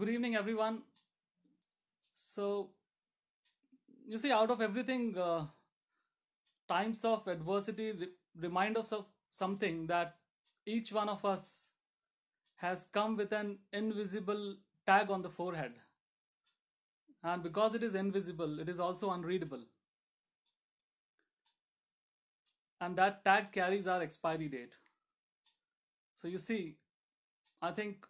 good evening everyone so you see out of everything uh, times of adversity re- remind us of something that each one of us has come with an invisible tag on the forehead and because it is invisible it is also unreadable and that tag carries our expiry date so you see i think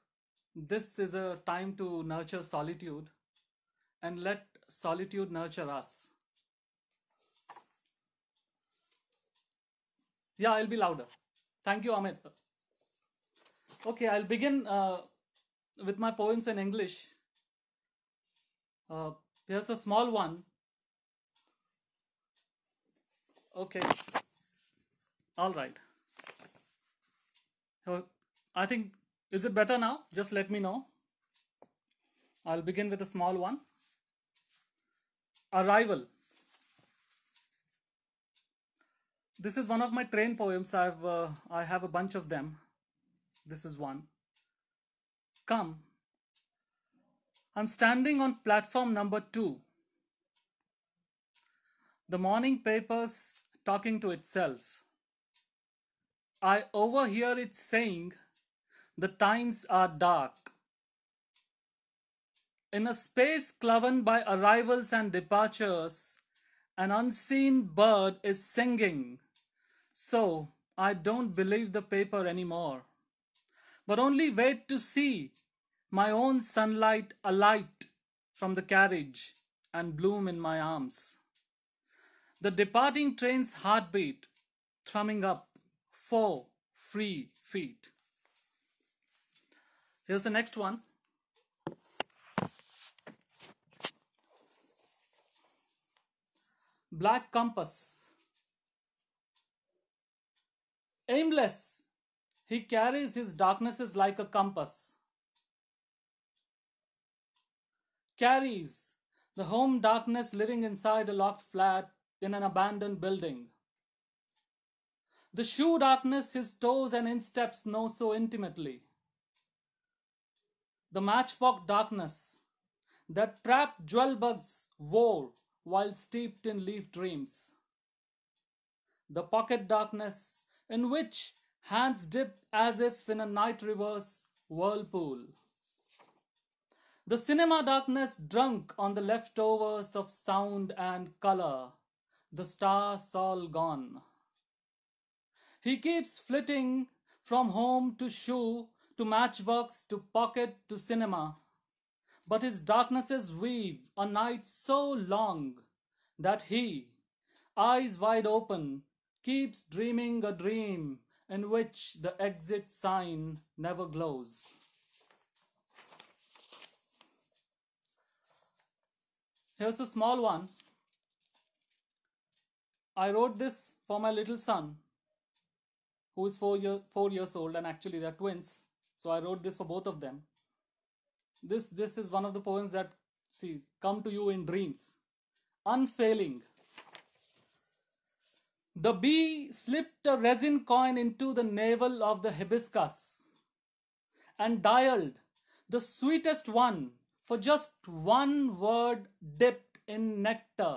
this is a time to nurture solitude and let solitude nurture us. Yeah, I'll be louder. Thank you, Amit. Okay, I'll begin uh, with my poems in English. Uh, here's a small one. Okay. All right. So uh, I think is it better now? Just let me know. I'll begin with a small one. Arrival. This is one of my train poems. I've uh, I have a bunch of them. This is one. Come. I'm standing on platform number 2. The morning paper's talking to itself. I overhear it saying the times are dark. In a space cloven by arrivals and departures, an unseen bird is singing. So I don't believe the paper anymore, but only wait to see my own sunlight alight from the carriage and bloom in my arms. The departing train's heartbeat thrumming up four free feet. Here's the next one. Black compass. Aimless, he carries his darknesses like a compass. Carries, the home darkness living inside a locked flat in an abandoned building. The shoe darkness his toes and insteps know so intimately the matchbox darkness that trapped jewel bugs wore while steeped in leaf dreams. The pocket darkness in which hands dipped as if in a night reverse whirlpool. The cinema darkness drunk on the leftovers of sound and color, the stars all gone. He keeps flitting from home to shoe to matchbox, to pocket, to cinema. But his darknesses weave a night so long that he, eyes wide open, keeps dreaming a dream in which the exit sign never glows. Here's a small one. I wrote this for my little son, who is four, year, four years old, and actually they're twins. So I wrote this for both of them. This this is one of the poems that see come to you in dreams. Unfailing. The bee slipped a resin coin into the navel of the hibiscus and dialed the sweetest one for just one word dipped in nectar.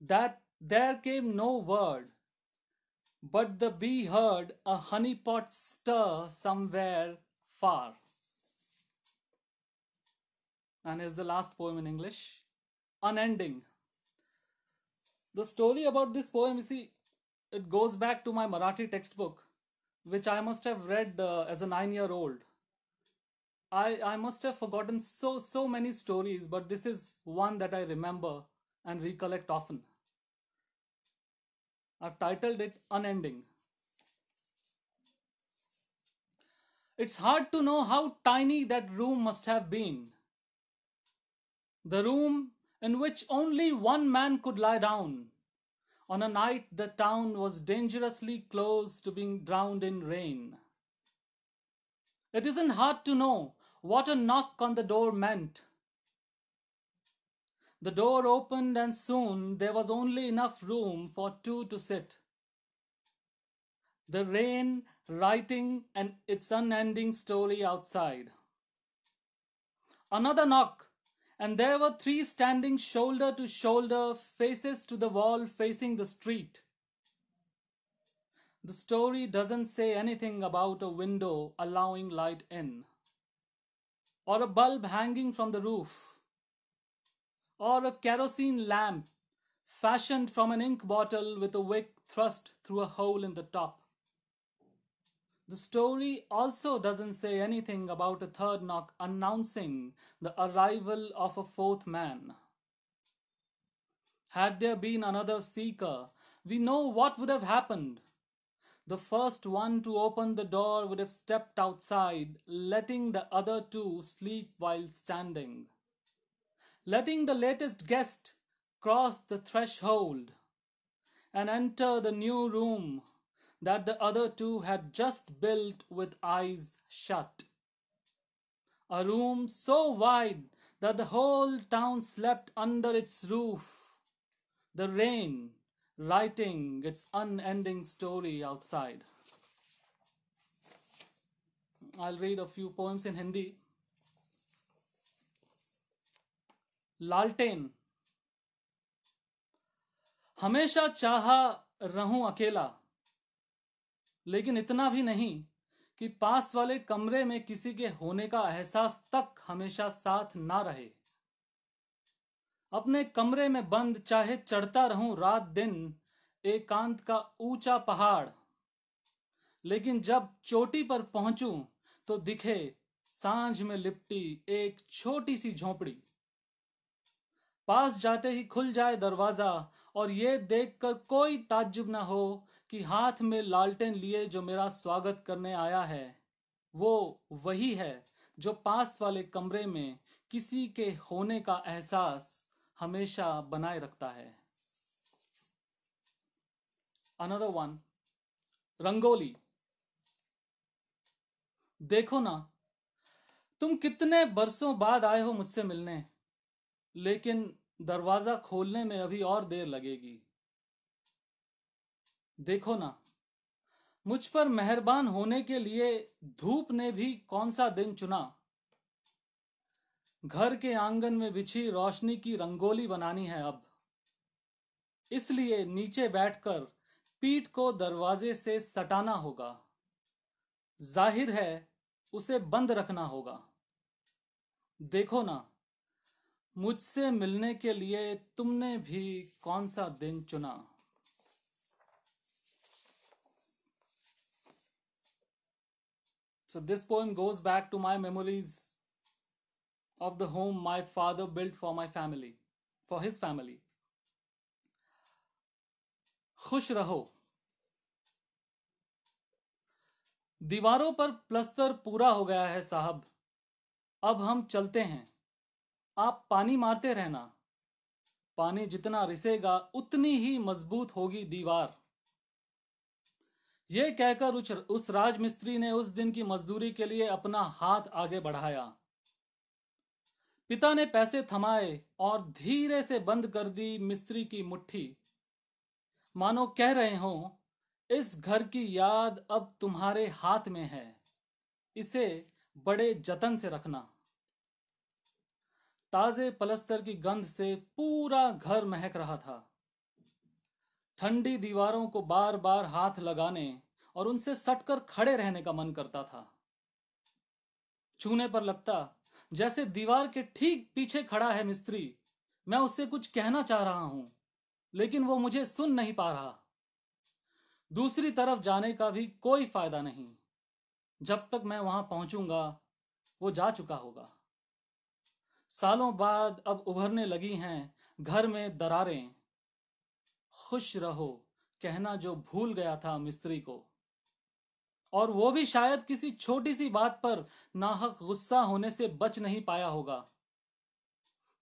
That there came no word, but the bee heard a honey pot stir somewhere far. And here's the last poem in English Unending. The story about this poem, you see, it goes back to my Marathi textbook, which I must have read uh, as a nine year old. I, I must have forgotten so, so many stories, but this is one that I remember and recollect often. I've titled it Unending. It's hard to know how tiny that room must have been. The room in which only one man could lie down. On a night, the town was dangerously close to being drowned in rain. It isn't hard to know what a knock on the door meant the door opened, and soon there was only enough room for two to sit. The rain writing and its unending story outside. Another knock, and there were three standing shoulder to shoulder, faces to the wall, facing the street. The story doesn't say anything about a window allowing light in, or a bulb hanging from the roof or a kerosene lamp fashioned from an ink bottle with a wick thrust through a hole in the top. The story also doesn't say anything about a third knock announcing the arrival of a fourth man. Had there been another seeker, we know what would have happened. The first one to open the door would have stepped outside, letting the other two sleep while standing letting the latest guest cross the threshold and enter the new room that the other two had just built with eyes shut. A room so wide that the whole town slept under its roof, the rain writing its unending story outside. I'll read a few poems in Hindi. लालटेन हमेशा चाहा रहूं अकेला लेकिन इतना भी नहीं कि पास वाले कमरे में किसी के होने का एहसास तक हमेशा साथ ना रहे अपने कमरे में बंद चाहे चढ़ता रहूं रात दिन एकांत का ऊंचा पहाड़ लेकिन जब चोटी पर पहुंचूं तो दिखे सांझ में लिपटी एक छोटी सी झोपड़ी पास जाते ही खुल जाए दरवाजा और ये देखकर कोई ताज्जुब ना हो कि हाथ में लालटेन लिए जो मेरा स्वागत करने आया है वो वही है जो पास वाले कमरे में किसी के होने का एहसास हमेशा बनाए रखता है अनदर वन रंगोली देखो ना तुम कितने बरसों बाद आए हो मुझसे मिलने लेकिन दरवाजा खोलने में अभी और देर लगेगी देखो ना मुझ पर मेहरबान होने के लिए धूप ने भी कौन सा दिन चुना घर के आंगन में बिछी रोशनी की रंगोली बनानी है अब इसलिए नीचे बैठकर पीठ को दरवाजे से सटाना होगा जाहिर है उसे बंद रखना होगा देखो ना मुझसे मिलने के लिए तुमने भी कौन सा दिन चुना so this poem goes back to my memories of the home my father build for my family for his family खुश रहो दीवारों पर प्लस्तर पूरा हो गया है साहब अब हम चलते हैं आप पानी मारते रहना पानी जितना रिसेगा उतनी ही मजबूत होगी दीवार ये कहकर उस, राजमिस्त्री ने उस दिन की मजदूरी के लिए अपना हाथ आगे बढ़ाया पिता ने पैसे थमाए और धीरे से बंद कर दी मिस्त्री की मुट्ठी मानो कह रहे हो इस घर की याद अब तुम्हारे हाथ में है इसे बड़े जतन से रखना ताजे पलस्तर की गंध से पूरा घर महक रहा था ठंडी दीवारों को बार बार हाथ लगाने और उनसे सटकर खड़े रहने का मन करता था छूने पर लगता जैसे दीवार के ठीक पीछे खड़ा है मिस्त्री मैं उससे कुछ कहना चाह रहा हूं लेकिन वो मुझे सुन नहीं पा रहा दूसरी तरफ जाने का भी कोई फायदा नहीं जब तक मैं वहां पहुंचूंगा वो जा चुका होगा सालों बाद अब उभरने लगी हैं घर में दरारें खुश रहो कहना जो भूल गया था मिस्त्री को और वो भी शायद किसी छोटी सी बात पर नाहक गुस्सा होने से बच नहीं पाया होगा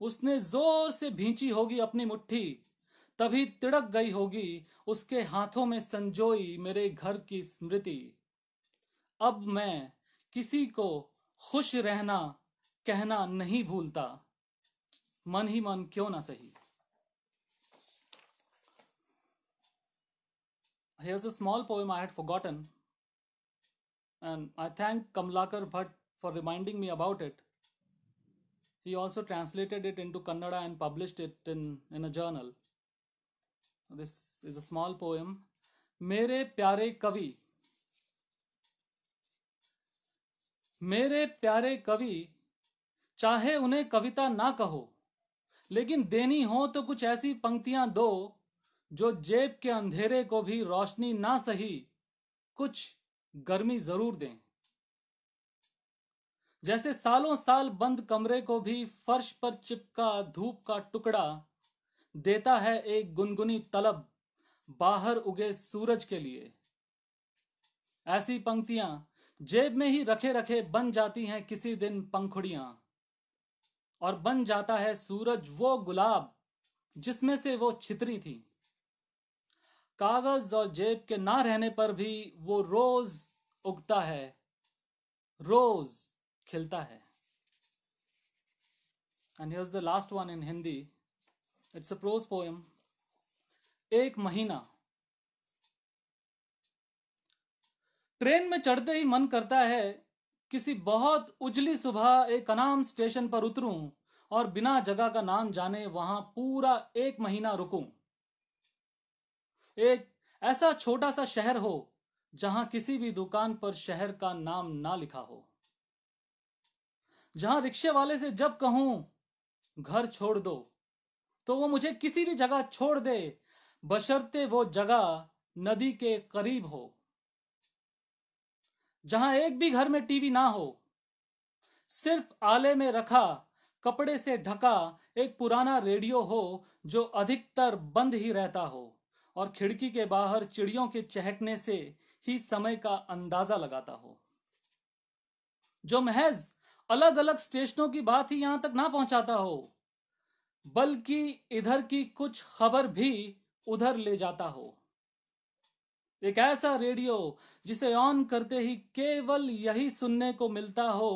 उसने जोर से भींची होगी अपनी मुट्ठी तभी तिड़क गई होगी उसके हाथों में संजोई मेरे घर की स्मृति अब मैं किसी को खुश रहना कहना नहीं भूलता मन ही मन क्यों ना सही Here's a small poem I had forgotten, and I thank Kamlakar Bhatt for reminding me about it. He also translated it into Kannada and published it in, in a journal. This is a small poem. Mere Pyare Kavi. Mere Pyare Kavi, चाहे उन्हें कविता ना कहो लेकिन देनी हो तो कुछ ऐसी पंक्तियां दो जो जेब के अंधेरे को भी रोशनी ना सही कुछ गर्मी जरूर दें जैसे सालों साल बंद कमरे को भी फर्श पर चिपका धूप का टुकड़ा देता है एक गुनगुनी तलब बाहर उगे सूरज के लिए ऐसी पंक्तियां जेब में ही रखे रखे बन जाती हैं किसी दिन पंखुड़ियां और बन जाता है सूरज वो गुलाब जिसमें से वो छितरी थी कागज और जेब के ना रहने पर भी वो रोज उगता है रोज खिलता है and here's the last one in Hindi it's a prose poem एक महीना ट्रेन में चढ़ते ही मन करता है किसी बहुत उजली सुबह एक अनाम स्टेशन पर उतरूं और बिना जगह का नाम जाने वहां पूरा एक महीना रुकूं एक ऐसा छोटा सा शहर हो जहां किसी भी दुकान पर शहर का नाम ना लिखा हो जहां रिक्शे वाले से जब कहूं घर छोड़ दो तो वो मुझे किसी भी जगह छोड़ दे बशर्ते वो जगह नदी के करीब हो जहां एक भी घर में टीवी ना हो सिर्फ आले में रखा कपड़े से ढका एक पुराना रेडियो हो जो अधिकतर बंद ही रहता हो और खिड़की के बाहर चिड़ियों के चहकने से ही समय का अंदाजा लगाता हो जो महज अलग अलग स्टेशनों की बात ही यहां तक ना पहुंचाता हो बल्कि इधर की कुछ खबर भी उधर ले जाता हो एक ऐसा रेडियो जिसे ऑन करते ही केवल यही सुनने को मिलता हो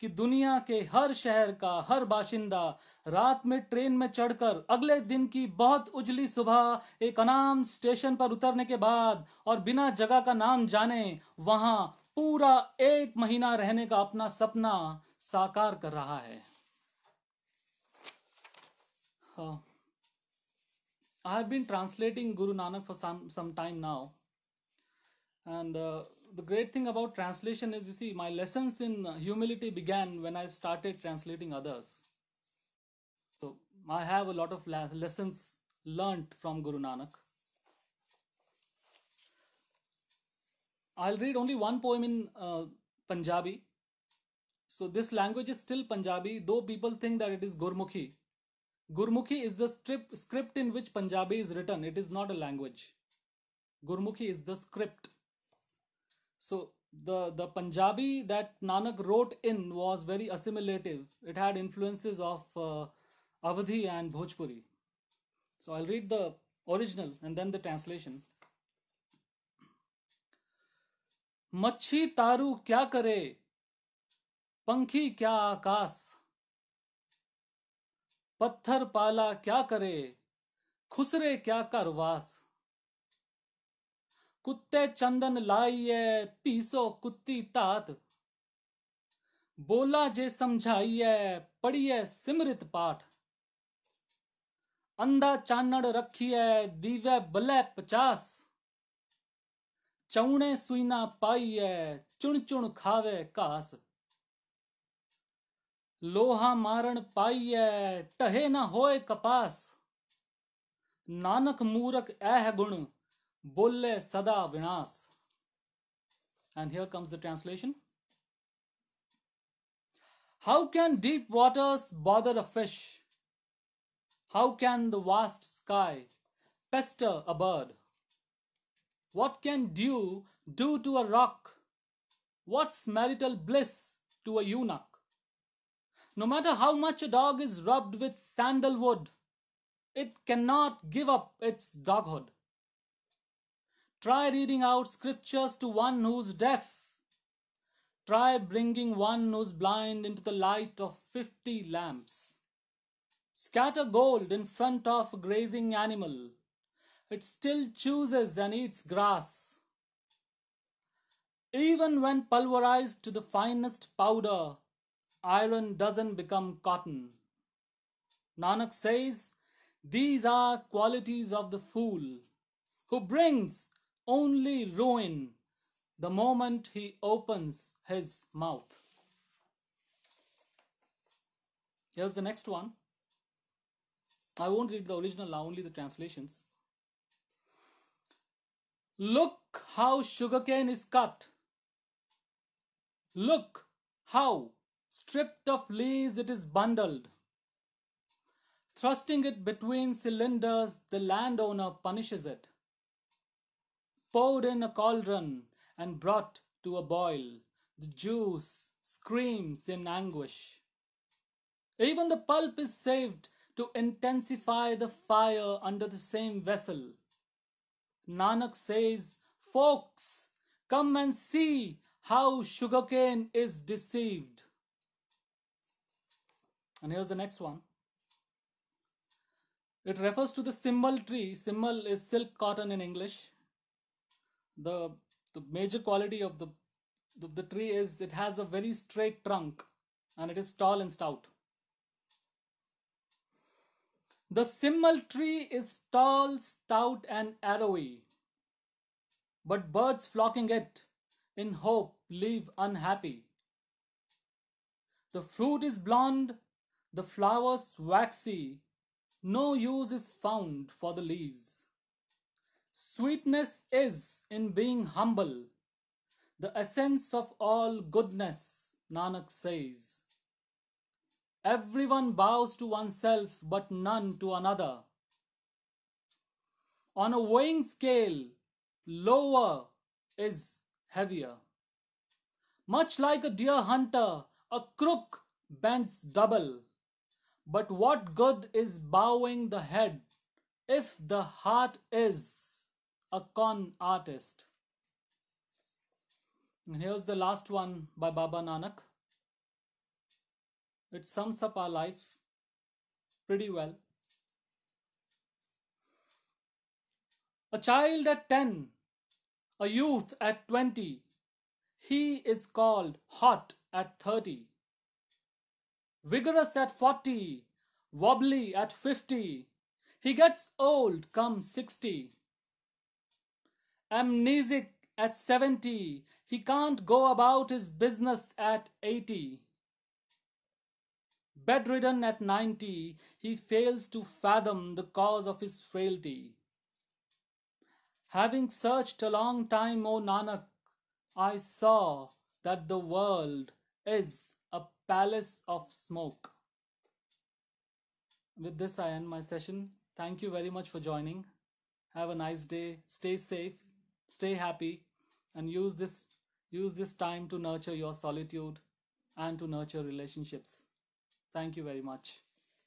कि दुनिया के हर शहर का हर बाशिंदा रात में ट्रेन में चढ़कर अगले दिन की बहुत उजली सुबह एक अनाम स्टेशन पर उतरने के बाद और बिना जगह का नाम जाने वहां पूरा एक महीना रहने का अपना सपना साकार कर रहा है I have been translating Guru Nanak for some time now And uh, the great thing about translation is, you see, my lessons in uh, humility began when I started translating others. So I have a lot of lessons learnt from Guru Nanak. I'll read only one poem in uh, Punjabi. So this language is still Punjabi, though people think that it is Gurmukhi. Gurmukhi is the strip, script in which Punjabi is written. It is not a language. Gurmukhi is the script. So the, the Punjabi that Nanak wrote in was very assimilative. It had influences of uh, Avadhi and Bhojpuri. So I'll read the original and then the translation. मच्छी तारू क्या करे पंखी क्या आकाश पत्थर पाला क्या करे खुसरे क्या करवास ਕੁੱਤੇ ਚੰਦਨ ਲਾਈਏ ਭੀਸੋ ਕੁੱਤੀ ਧਾਤ ਬੋਲਾ ਜੇ ਸਮਝਾਈਏ ਪੜੀਏ ਸਿਮਰਿਤ ਪਾਠ ਅੰਦਾ ਚਾਨਣ ਰੱਖੀਏ ਦੀਵੇ ਬਲੇ 50 ਚੌਣੇ ਸੁਈਨਾ ਪਾਈਏ ਚੁਣ ਚੁਣ ਖਾਵੇ ਘਾਸ ਲੋਹਾ ਮਾਰਨ ਪਾਈਏ ਟਹੇ ਨਾ ਹੋਏ ਕਪਾਸ ਨਾਨਕ ਮੂਰਖ ਐਹ ਗੁਣ Bulle Sada Vinas. And here comes the translation. How can deep waters bother a fish? How can the vast sky pester a bird? What can dew do to a rock? What's marital bliss to a eunuch? No matter how much a dog is rubbed with sandalwood, it cannot give up its doghood. Try reading out scriptures to one who's deaf. Try bringing one who's blind into the light of fifty lamps. Scatter gold in front of a grazing animal. It still chooses and eats grass. Even when pulverized to the finest powder, iron doesn't become cotton. Nanak says, These are qualities of the fool who brings only ruin the moment he opens his mouth. Here's the next one. I won't read the original only the translations. Look how sugarcane is cut. Look how, stripped of leaves, it is bundled. Thrusting it between cylinders, the landowner punishes it poured in a cauldron and brought to a boil. The juice screams in anguish. Even the pulp is saved to intensify the fire under the same vessel. Nanak says, Folks, come and see how sugarcane is deceived. And here's the next one. It refers to the symbol tree. Symbol is silk cotton in English the the major quality of the, the, the tree is it has a very straight trunk and it is tall and stout the simmal tree is tall stout and arrowy but birds flocking it in hope leave unhappy the fruit is blond, the flowers waxy no use is found for the leaves Sweetness is in being humble, the essence of all goodness, Nanak says. Everyone bows to oneself but none to another. On a weighing scale, lower is heavier. Much like a deer hunter, a crook bends double. But what good is bowing the head if the heart is a con artist. And here's the last one by Baba Nanak. It sums up our life pretty well. A child at 10, a youth at 20, he is called hot at 30, vigorous at 40, wobbly at 50, he gets old come 60 amnesic at 70. He can't go about his business at 80. Bedridden at 90, he fails to fathom the cause of his frailty. Having searched a long time, O Nanak, I saw that the world is a palace of smoke. With this, I end my session. Thank you very much for joining. Have a nice day. Stay safe. Stay happy and use this use this time to nurture your solitude and to nurture relationships. Thank you very much.